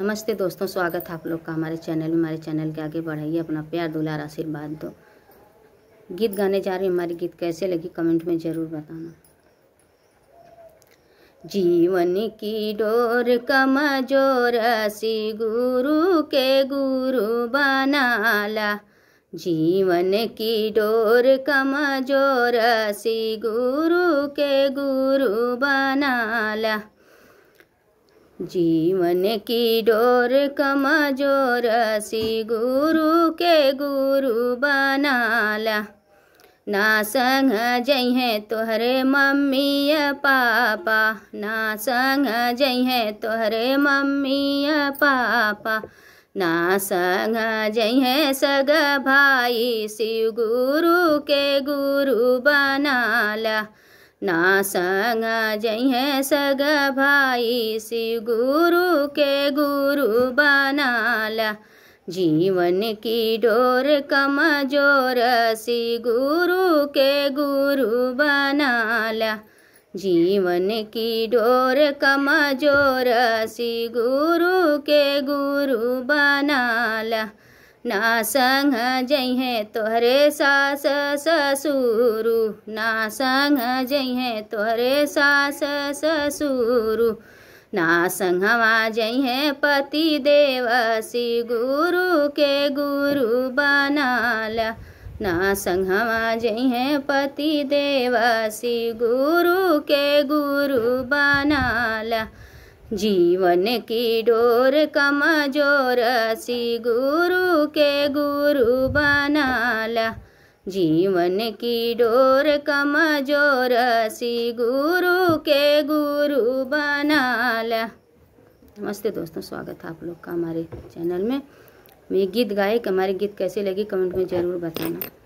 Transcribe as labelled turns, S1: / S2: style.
S1: नमस्ते दोस्तों स्वागत है आप लोग का हमारे चैनल में हमारे चैनल के आगे बढ़ाइए अपना प्यार दुलार आशीर्वाद दो तो गीत गाने जा रही हमारी गीत कैसे लगी कमेंट में ज़रूर बताना जीवन की डोर कमजोर सी गुरु के गुरु बनाला जीवन की डोर कमजोर सी गुरु के गुरु बनाला जीवन की डोर कमजोर सी गुरु के गुरु बनाला ना संग जई है तोहरे मम्मी पापा ना संग जई है तोहरे मम्मी पापा ना संग जई है सग भाई शिव गुरु के गुरु बनाला ना संग जइहे सग भाई शिव गुरु के गुरु बनाला जीवन की डोर कमजोर सी गुरु के गुरु बनाला जीवन की डोर कमजोर सी गुरु के गुरु बनाला ना संग है तोहरे सास ससुरु ना संग है तोहरे सास ससुरु ना संगवा है पति देवसी गुरु के गुरु बनाला ना संगवा है पति देवसी गुरु के गुरु बनाला जीवन की डोर कमजोर सी गुरु के गुरु बनाला जीवन की डोर कमजोर सी गुरु के गुरु बनाला नमस्ते दोस्तों स्वागत है आप लोग का हमारे चैनल में मैं गीत गाए कि हमारे गीत कैसे लगे कमेंट में ज़रूर बताना